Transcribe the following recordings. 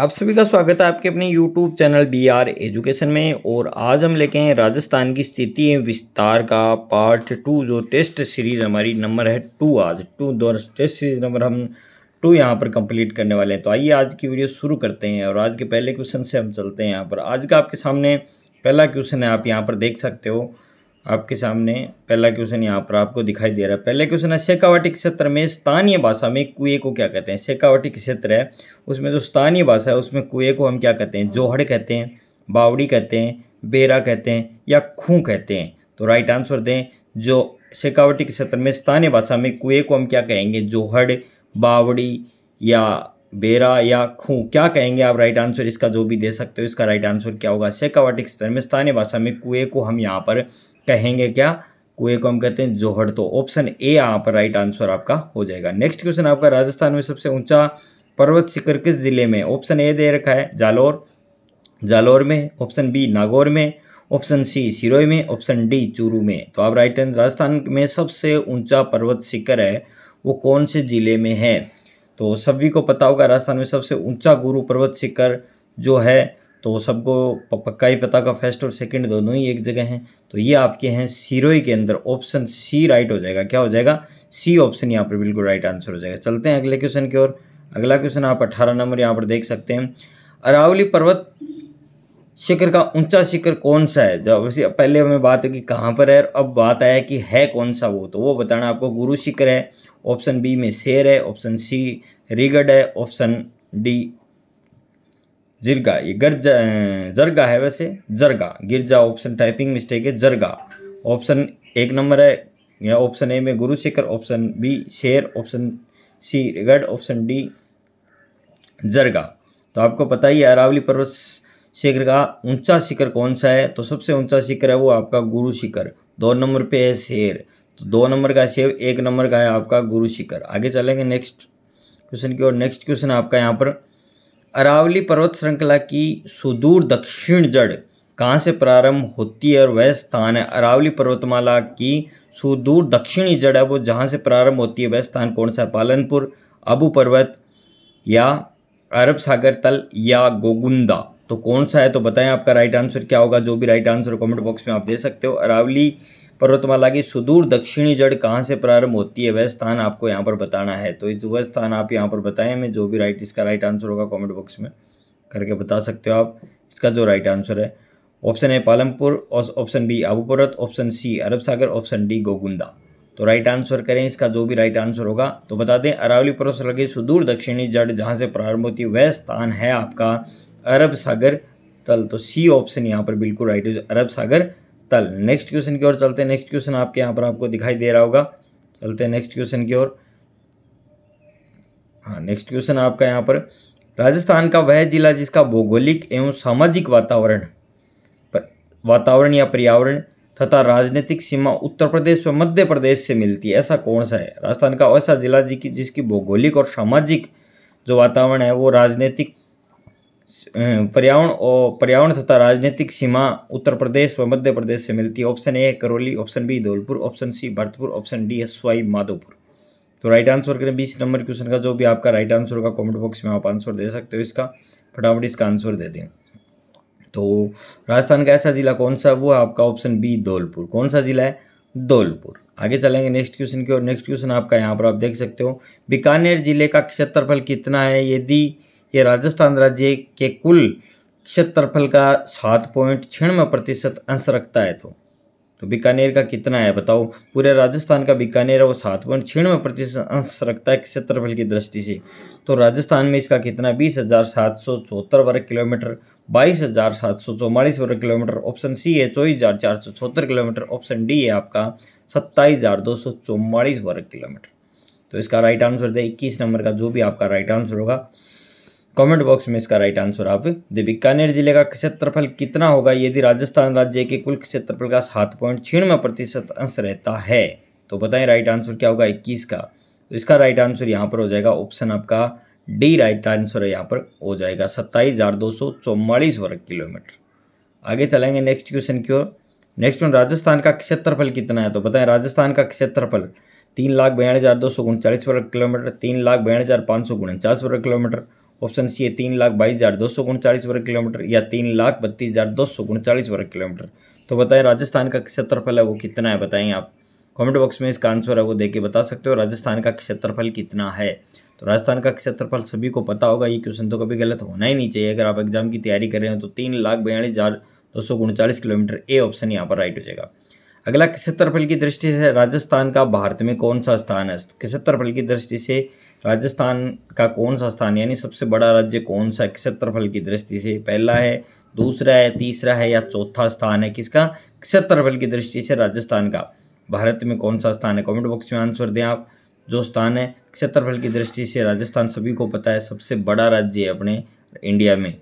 आप सभी का स्वागत है आपके अपने YouTube channel B R education में और आज हम लेके हैं राजस्थान की स्थिति विस्तार का पार्ट टू जो टेस्ट सीरीज़ हमारी नंबर है टू आज टू दो टेस्ट सीरीज़ नंबर हम टू यहाँ पर कंप्लीट करने वाले हैं तो आइए आज की वीडियो शुरू करते हैं और आज के पहले क्वेश्चन से हम चलते हैं यहाँ पर आज का आपके सामने पहला क्वेश्चन है आप यहाँ पर देख सकते हो आपके सामने पहला क्वेश्चन यहाँ पर आपको दिखाई दे रहा है पहला क्वेश्चन है शेखावाटी क्षेत्र में स्थानीय भाषा में कुएं को क्या कहते हैं शेखावाटी क्षेत्र है उसमें जो स्थानीय भाषा है उसमें कुएं को हम क्या कहते हैं जोहड़ कहते हैं बावड़ी कहते हैं बेरा कहते हैं या खूँ कहते हैं तो राइट आंसर दें जो शेकावटी के क्षेत्र में स्थानीय भाषा में कुएं को हम क्या कहेंगे जोहड़ बावड़ी या बेरा या खूँ क्या कहेंगे आप राइट आंसर इसका जो भी दे सकते हो इसका राइट आंसर क्या होगा शेखावाटी के क्षेत्र में स्थानीय भाषा में कुएं को हम यहाँ पर कहेंगे क्या कुएं को हम कहते हैं जोहड़ तो ऑप्शन ए यहाँ पर राइट आंसर आपका हो जाएगा नेक्स्ट क्वेश्चन आपका राजस्थान में सबसे ऊंचा पर्वत शिखर किस जिले में ऑप्शन ए दे रखा है जालोर जालोर में ऑप्शन बी नागौर में ऑप्शन सी सिरोई में ऑप्शन डी चूरू में तो आप राइट आंसर राजस्थान में सबसे ऊंचा पर्वत शिखर है वो कौन से जिले में है तो सभी को पता होगा राजस्थान में सबसे ऊंचा गुरु पर्वत शिखर जो है तो सबको पक्का ही पता का फर्स्ट और सेकंड दोनों ही एक जगह हैं तो ये आपके हैं सीरोई के अंदर ऑप्शन सी राइट हो जाएगा क्या हो जाएगा सी ऑप्शन यहाँ पर बिल्कुल राइट आंसर हो जाएगा चलते हैं अगले क्वेश्चन की ओर अगला क्वेश्चन आप अट्ठारह नंबर यहाँ पर देख सकते हैं अरावली पर्वत शिखर का ऊंचा शिखर कौन सा है जब पहले हमें बात है कि कहाँ पर है और अब बात आया कि है कौन सा वो तो वो बताना आपको गुरु शिखर है ऑप्शन बी में शेर है ऑप्शन सी रिगड है ऑप्शन डी जिरगा ये गर्ज जरगा है वैसे जरगा गिरजा ऑप्शन टाइपिंग मिस्टेक है जरगा ऑप्शन एक नंबर है या ऑप्शन ए में गुरुशेखर ऑप्शन बी शेर ऑप्शन सी रिगर्ड ऑप्शन डी जरगा तो आपको पता ही है अरावली पर्वत शिखर का ऊंचा शिखर कौन सा है तो सबसे ऊंचा शिखर है वो आपका गुरु शिखर दो नंबर पे है शेर तो दो नंबर का शेर एक नंबर का है आपका गुरु शिखर आगे चलेंगे नेक्स्ट क्वेश्चन की ओर नेक्स्ट क्वेश्चन आपका यहाँ पर अरावली पर्वत श्रृंखला की सुदूर दक्षिण जड़ कहाँ से प्रारंभ होती है और वह स्थान है अरावली पर्वतमाला की सुदूर दक्षिणी जड़ है वो जहाँ से प्रारंभ होती है वह स्थान कौन सा है पालनपुर अबू पर्वत या अरब सागर तल या गोगुंदा तो कौन सा है तो बताएं आपका राइट आंसर क्या होगा जो भी राइट आंसर कमेंट बॉक्स में आप दे सकते हो अरावली पर्वतमाला की सुदूर दक्षिणी जड़ कहाँ से प्रारंभ होती है वह स्थान आपको यहाँ पर बताना है तो इस वह स्थान आप यहाँ पर बताएं मैं जो भी राइट इसका राइट आंसर होगा कमेंट बॉक्स में करके बता सकते हो आप इसका जो राइट आंसर है option A Palampur option B Abu option C Arab Sagar option D Gogunda तो राइट आंसर करें इसका जो भी राइट आंसर होगा तो बता दें अरावली पर्वत लगे सुदूर दक्षिणी जड़ जहाँ से प्रारंभ होती है वह स्थान है आपका अरब सागर तल तो सी ऑप्शन यहाँ पर बिल्कुल राइट है अरब सागर तल नेक्स्ट क्वेश्चन की ओर चलते हैं नेक्स्ट क्वेश्चन आपके यहाँ पर आपको दिखाई दे रहा होगा चलते हैं नेक्स्ट क्वेश्चन की ओर हाँ नेक्स्ट क्वेश्चन आपका यहाँ पर राजस्थान का वह जिला जिसका भौगोलिक एवं सामाजिक वातावरण वातावरण या पर्यावरण तथा राजनीतिक सीमा उत्तर प्रदेश व मध्य प्रदेश से मिलती है ऐसा कौन सा है राजस्थान का ऐसा जिला जिसकी भौगोलिक और सामाजिक जो वातावरण है वो राजनीतिक अं, पर्यावरण और पर्यावरण तथा राजनीतिक सीमा उत्तर प्रदेश व मध्य प्रदेश से मिलती है option A Karauli option B Dholpur option C Bharatpur option D Sawai Madhopur तो राइट आंसर करें बीस नंबर क्वेश्चन का जो भी आपका राइट आंसर होगा कमेंट बॉक्स में आप आंसर दे सकते हो इसका फटाफट इसका आंसर दे दें तो राजस्थान का ऐसा जिला कौन सा वो है आपका ऑप्शन बी धौलपुर कौन सा जिला है धौलपुर आगे चलेंगे नेक्स्ट क्वेश्चन की और नेक्स्ट क्वेश्चन आपका यहाँ पर आप देख सकते हो बीकानेर जिले का क्षेत्रफल कितना है यदि ये राजस्थान राज्य के कुल क्षेत्रफल का सात पॉइंट छियानवे प्रतिशत अंश रखता है तो तो बीकानेर का कितना है बताओ पूरे राजस्थान का बीकानेर है वो सात पॉइंट छियानवे प्रतिशत अंश रखता है क्षेत्रफल की दृष्टि से तो राजस्थान में इसका कितना बीस हज़ार सात सौ चौहत्तर वर्ग किलोमीटर बाईस हज़ार सात सौ चौवालीस वर्ग किलोमीटर ऑप्शन सी है चौबीस हज़ार चार सौ चौहत्तर किलोमीटर ऑप्शन डी है आपका सत्ताईस हज़ार दो सौ चौवालीस वर्ग किलोमीटर तो इसका राइट आंसर दे इक्कीस नंबर का जो भी आपका राइट आंसर होगा कमेंट बॉक्स में इसका राइट आंसर आप दे बीकानेर जिले का क्षेत्रफल कितना होगा यदि राजस्थान राज्य के कुल क्षेत्रफल का सात पॉइंट छियानवे प्रतिशत अंश रहता है तो बताएं राइट आंसर क्या होगा इक्कीस का तो इसका राइट आंसर यहाँ पर हो जाएगा ऑप्शन आपका डी राइट आंसर है यहाँ पर हो जाएगा सत्ताईस हजार दो सौ चौवालीस वर्ग किलोमीटर आगे चलेंगे नेक्स्ट क्वेश्चन की ओर नेक्स्ट वन राजस्थान का क्षेत्रफल कितना है तो बताएं राजस्थान का क्षेत्रफल तीन लाख बयान हज़ार दो सौ उनचालीस वर्ग किलोमीटर तीन लाख बयान हज़ार पाँच सौ उनचास वर्ग किलोमीटर ऑप्शन सी है तीन लाख बाईस हज़ार दो सौ उनचालीस वर्ग किलोमीटर या तीन लाख बत्तीस हज़ार दो सौ उनचालीस वर्ग किलोमीटर तो बताएं राजस्थान का क्षेत्रफल है वो कितना है बताएं आप कमेंट बॉक्स में इसका आंसर है वो देख के बता सकते हो राजस्थान का क्षेत्रफल कितना है तो राजस्थान का क्षेत्रफल सभी को पता होगा ये क्वेश्चन तो कभी गलत होना ही नहीं चाहिए अगर आप एग्जाम की तैयारी कर रहे हो तो तीन लाख बयालीस हज़ार दो सौ उनचालीस किलोमीटर ए ऑप्शन यहाँ पर राइट हो जाएगा अगला क्षेत्रफल की दृष्टि से राजस्थान का भारत में कौन सा स्थान है क्षेत्रफल की दृष्टि से राजस्थान का कौन सा स्थान यानी सबसे बड़ा राज्य कौन सा क्षेत्रफल की दृष्टि से पहला है दूसरा है तीसरा है या चौथा स्थान है किसका क्षेत्रफल की दृष्टि से राजस्थान का भारत में कौन सा स्थान है कमेंट बॉक्स में आंसर दें आप जो स्थान है क्षेत्रफल की दृष्टि से राजस्थान सभी को पता है सबसे बड़ा राज्य है अपने इंडिया में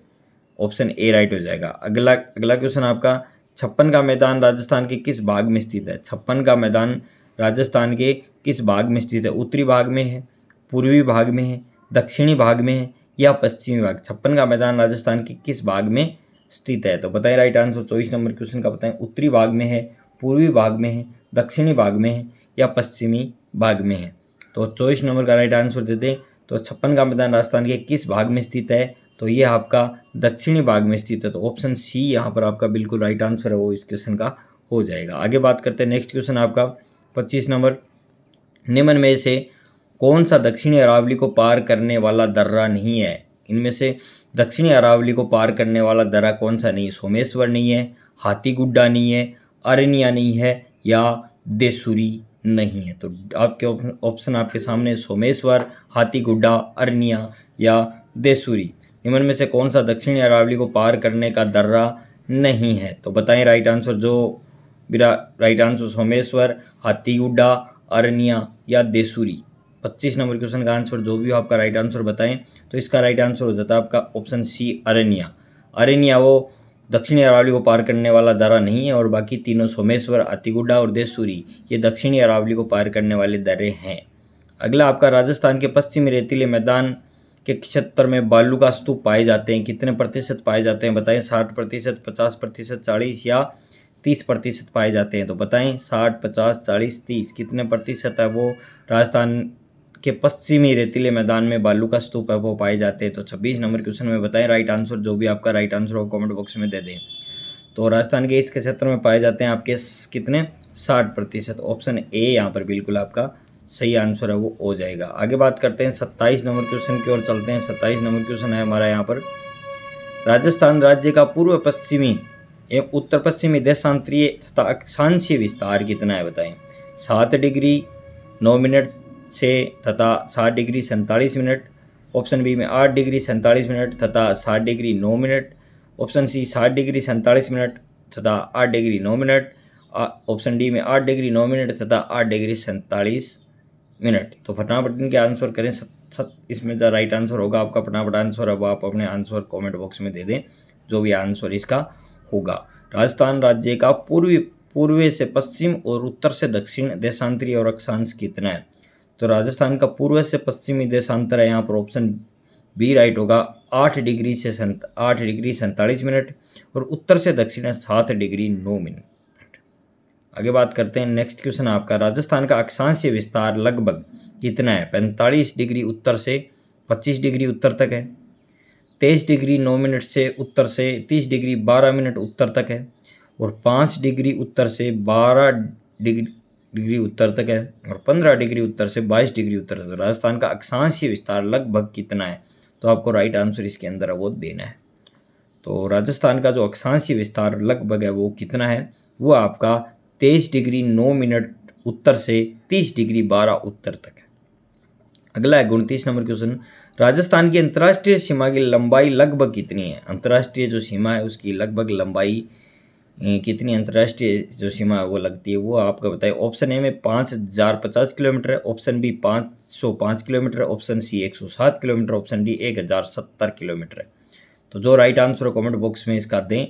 ऑप्शन ए राइट हो जाएगा अगला अगला क्वेश्चन आपका छप्पन का मैदान राजस्थान के किस भाग में स्थित है छप्पन का मैदान राजस्थान के किस भाग में स्थित है उत्तरी भाग में है पूर्वी भाग में है दक्षिणी भाग में है या पश्चिमी भाग छप्पन का मैदान राजस्थान के किस भाग में स्थित है तो बताएं राइट आंसर चौबीस नंबर क्वेश्चन का बताएं उत्तरी भाग में है पूर्वी भाग में है दक्षिणी भाग में है या पश्चिमी भाग में है तो चौबीस नंबर का राइट आंसर देते हैं तो छप्पन का मैदान राजस्थान के किस भाग में स्थित है तो ये आपका दक्षिणी भाग में स्थित है तो ऑप्शन सी यहाँ पर आपका बिल्कुल राइट आंसर है वो इस क्वेश्चन का हो जाएगा आगे बात करते हैं नेक्स्ट क्वेश्चन आपका पच्चीस नंबर निम्न में से कौन सा दक्षिणी अरावली को पार करने वाला दर्रा नहीं है इनमें से दक्षिणी अरावली को पार करने वाला दर्रा कौन सा नहीं सोमेश्वर नहीं है हाथी गुड्डा नहीं है अरनिया नहीं है या देसुरी नहीं है तो आपके ऑप्शन आपके सामने सोमेश्वर हाथी गुड्डा अरनिया या देसुरी इमन में से कौन सा दक्षिणी अरावली को पार करने का दर्रा नहीं है तो बताएं राइट आंसर जो राइट आंसर सोमेश्वर हाथी गुड्डा अरनिया या देसुरी पच्चीस नंबर क्वेश्चन का आंसर जो भी हो आपका राइट आंसर बताएं तो इसका राइट आंसर हो जाता है आपका ऑप्शन सी अरण्या अरण्या वो दक्षिणी अरावली को पार करने वाला दरा नहीं है और बाकी तीनों सोमेश्वर अतिगुड्डा और देसूरी ये दक्षिणी अरावली को पार करने वाले दरे हैं अगला आपका राजस्थान के पश्चिमी रेतीले मैदान के क्षेत्र में बालू का स्तूप पाए जाते हैं कितने प्रतिशत पाए जाते हैं बताएं साठ प्रतिशत पचास प्रतिशत चालीस या तीस प्रतिशत पाए जाते हैं तो बताएं साठ पचास चालीस तीस कितने प्रतिशत है वो राजस्थान के पश्चिमी रेतीले मैदान में बालू का स्तूप है वो पाए जाते हैं तो छब्बीस नंबर क्वेश्चन में बताएं राइट आंसर जो भी आपका राइट आंसर हो कमेंट बॉक्स में दे दें तो राजस्थान के इसके क्षेत्र में पाए जाते हैं आपके कितने साठ प्रतिशत ऑप्शन ए यहाँ पर बिल्कुल आपका सही आंसर है वो हो जाएगा आगे बात करते हैं सत्ताईस नंबर क्वेश्चन की ओर चलते हैं सत्ताईस नंबर क्वेश्चन है हमारा यहाँ पर राजस्थान राज्य का पूर्व पश्चिमी एवं उत्तर पश्चिमी देशांतरीय अक्षांशीय विस्तार कितना है बताएं सात डिग्री नौ मिनट से तथा सात डिग्री सैंतालीस मिनट ऑप्शन बी में आठ डिग्री सैंतालीस मिनट तथा सात डिग्री नौ मिनट ऑप्शन सी सात डिग्री सैंतालीस मिनट तथा आठ डिग्री नौ मिनट ऑप्शन डी में आठ डिग्री नौ मिनट तथा आठ डिग्री सैंतालीस मिनट तो फटाफट इनके आंसर करें सत, सत इसमें जो राइट आंसर होगा आपका फटाफट आंसर अब आप अपने आंसर कॉमेंट बॉक्स में दे दें जो भी आंसर इसका होगा राजस्थान राज्य का पूर्वी पूर्व से पश्चिम और उत्तर से दक्षिण देशांतरी और अक्षांश कितना है तो राजस्थान का पूर्व से पश्चिमी देशांतर है यहाँ पर ऑप्शन बी राइट होगा आठ डिग्री से संत आठ डिग्री सैंतालीस मिनट और उत्तर से दक्षिण है सात डिग्री नौ मिनट आगे बात करते हैं नेक्स्ट क्वेश्चन आपका राजस्थान का अक्षांशीय विस्तार लगभग कितना है पैंतालीस डिग्री उत्तर से पच्चीस डिग्री उत्तर तक है तेईस डिग्री नौ मिनट से उत्तर से तीस डिग्री बारह मिनट उत्तर तक है और पाँच डिग्री उत्तर से बारह डिग्री डिग्री उत्तर तक है और 15 डिग्री उत्तर से 22 डिग्री उत्तर तक तो राजस्थान का अक्षांशीय विस्तार लगभग कितना है तो आपको राइट आंसर इसके अंदर वो देना है तो राजस्थान का जो अक्षांशीय विस्तार लगभग है वो कितना है वो आपका तेईस डिग्री नौ मिनट उत्तर से तीस डिग्री बारह उत्तर तक है अगला है उनतीस नंबर क्वेश्चन राजस्थान की अंतर्राष्ट्रीय सीमा की लंबाई लगभग कितनी है अंतर्राष्ट्रीय जो सीमा है उसकी लगभग लंबाई कितनी अंतर्राष्ट्रीय जो सीमा है वो लगती है वो आपका बताएं ऑप्शन ए में पाँच हज़ार पचास किलोमीटर है ऑप्शन बी पाँच सौ पाँच किलोमीटर है ऑप्शन सी एक सौ सात किलोमीटर ऑप्शन डी एक हज़ार सत्तर किलोमीटर है तो जो राइट आंसर है कमेंट बॉक्स में इसका दें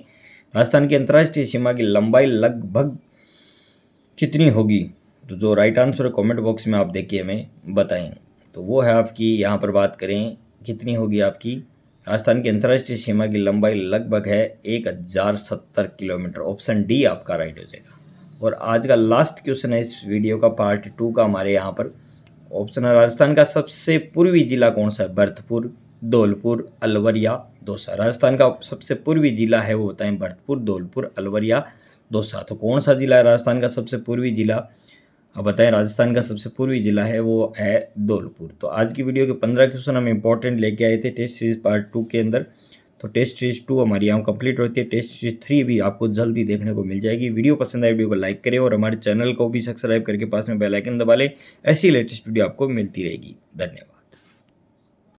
राजस्थान की अंतर्राष्ट्रीय सीमा की लंबाई लगभग कितनी होगी तो जो राइट आंसर है कॉमेंट बॉक्स में आप देखिए हमें बताएँ तो वो है आपकी यहाँ पर बात करें कितनी होगी आपकी राजस्थान की अंतर्राष्ट्रीय सीमा की लंबाई लगभग है एक हज़ार सत्तर किलोमीटर ऑप्शन डी आपका राइट हो जाएगा और आज का लास्ट क्वेश्चन है इस वीडियो का पार्ट टू का हमारे यहाँ पर ऑप्शन है राजस्थान का सबसे पूर्वी जिला कौन सा है भरतपुर धौलपुर अलवरिया दौसा राजस्थान का सबसे पूर्वी जिला है वो बताएं भरतपुर धौलपुर अलवरिया दौसा तो कौन सा जिला है राजस्थान का सबसे पूर्वी जिला अब बताएं राजस्थान का सबसे पूर्वी जिला है वो है धौलपुर तो आज की वीडियो के पंद्रह क्वेश्चन हम इंपॉर्टेंट लेके आए थे टेस्ट सीरीज पार्ट टू के अंदर तो टेस्ट सीरीज टू हमारी यहाँ कंप्लीट होती है टेस्ट सीरीज थ्री भी आपको जल्दी देखने को मिल जाएगी वीडियो पसंद आए वीडियो को लाइक करें और हमारे चैनल को भी सब्सक्राइब करके पास में बेलाइकन दबा लें ऐसी लेटेस्ट वीडियो आपको मिलती रहेगी धन्यवाद